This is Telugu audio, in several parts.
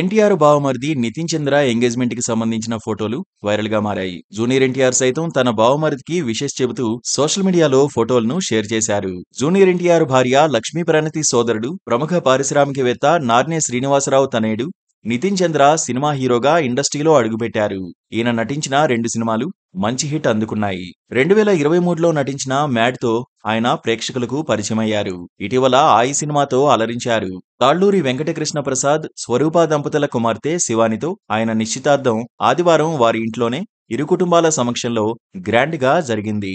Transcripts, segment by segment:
ఎన్టీఆర్ బావమరిది నితిన్ చంద్ర ఎంగేజ్మెంట్ కి సంబంధించిన ఫోటోలు వైరల్ గా మారాయి జూనియర్ ఎన్టీఆర్ సైతం తన బావమరిదికి విషెస్ చెబుతూ సోషల్ మీడియాలో ఫోటోలను షేర్ చేశారు జూనియర్ ఎన్టీఆర్ భార్య లక్ష్మీ ప్రణతి సోదరుడు ప్రముఖ పారిశ్రామికవేత్త నార్నే శ్రీనివాసరావు తనయుడు నితిన్ చంద్ర సినిమా హీరోగా ఇండస్ట్రీలో అడుగుపెట్టారు ఈయన నటించిన రెండు సినిమాలు మంచి హిట్ అందుకున్నాయి రెండు వేల ఇరవై మూడులో నటించిన మ్యాడ్తో ఆయన ప్రేక్షకులకు పరిచయమయ్యారు ఇటీవల ఆయి సినిమాతో అలరించారు తాళ్లూరి వెంకటకృష్ణ ప్రసాద్ స్వరూప దంపతుల కుమార్తె శివానితో ఆయన నిశ్చితార్థం ఆదివారం వారి ఇంట్లోనే ఇరు కుటుంబాల సమక్షంలో గ్రాండ్గా జరిగింది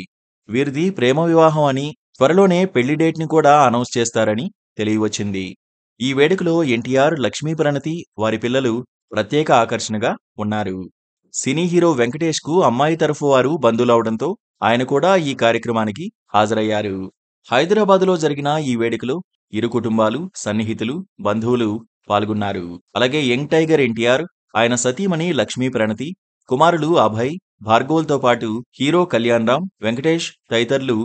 వీరిది ప్రేమ వివాహం అని త్వరలోనే పెళ్లి డేట్ని కూడా అనౌన్స్ చేస్తారని తెలియవచ్చింది ఈ వేడుకలో ఎన్టీఆర్ లక్ష్మీ ప్రణతి వారి పిల్లలు ప్రత్యేక ఆకర్షణగా ఉన్నారు సినీ హీరో వెంకటేష్ కు అమ్మాయి తరఫు వారు బంధువులవడంతో ఆయన కూడా ఈ కార్యక్రమానికి హాజరయ్యారు హైదరాబాద్లో జరిగిన ఈ వేడుకలో ఇరు కుటుంబాలు సన్నిహితులు బంధువులు పాల్గొన్నారు అలాగే యంగ్ టైగర్ ఎన్టీఆర్ ఆయన సతీమణి లక్ష్మీ ప్రణతి కుమారులు అభయ్ భార్గోల్తో పాటు హీరో కళ్యాణ్ రామ్ వెంకటేష్ తదితరులు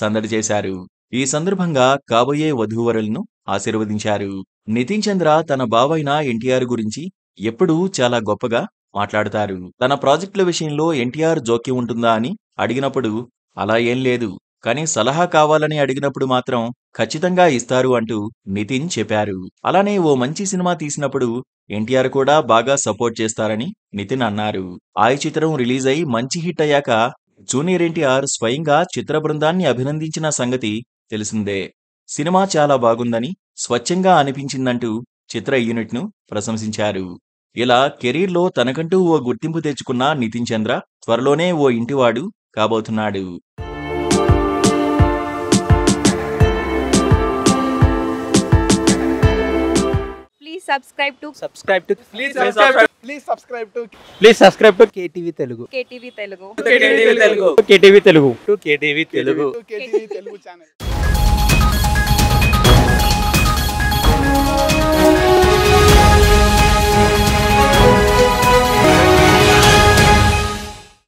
సందడి చేశారు ఈ సందర్భంగా కాబోయే వధూవరులను ఆశీర్వదించారు నితిన్ చంద్ర తన బావైన ఎన్టీఆర్ గురించి ఎప్పుడూ చాలా గొప్పగా మాట్లాడతారు తన ప్రాజెక్టుల విషయంలో ఎన్టీఆర్ జోక్యం ఉంటుందా అని అడిగినప్పుడు అలా ఏం లేదు కానీ సలహా కావాలని అడిగినప్పుడు మాత్రం ఖచ్చితంగా ఇస్తారు అంటూ నితిన్ చెప్పారు అలానే ఓ మంచి సినిమా తీసినప్పుడు ఎన్టీఆర్ కూడా బాగా సపోర్ట్ చేస్తారని నితిన్ అన్నారు ఆయ చిత్రం రిలీజ్ అయి మంచి హిట్ అయ్యాక జూనియర్ ఎన్టీఆర్ స్వయంగా చిత్ర బృందాన్ని అభినందించిన సంగతి తెలిసిందే సినిమా చాలా బాగుందని స్వచ్ఛంగా అనిపించిందంటూ చిత్ర యూనిట్ను ప్రశంసించారు ఇలా కెరీర్లో తనకంటూ ఓ గుర్తింపు తెచ్చుకున్న నితిన్ చంద్ర త్వరలోనే ఓ ఇంటివాడు కాబోతున్నాడు please subscribe to to to please Telugu KTV Telugu KTV Telugu Telugu Telugu Telugu channel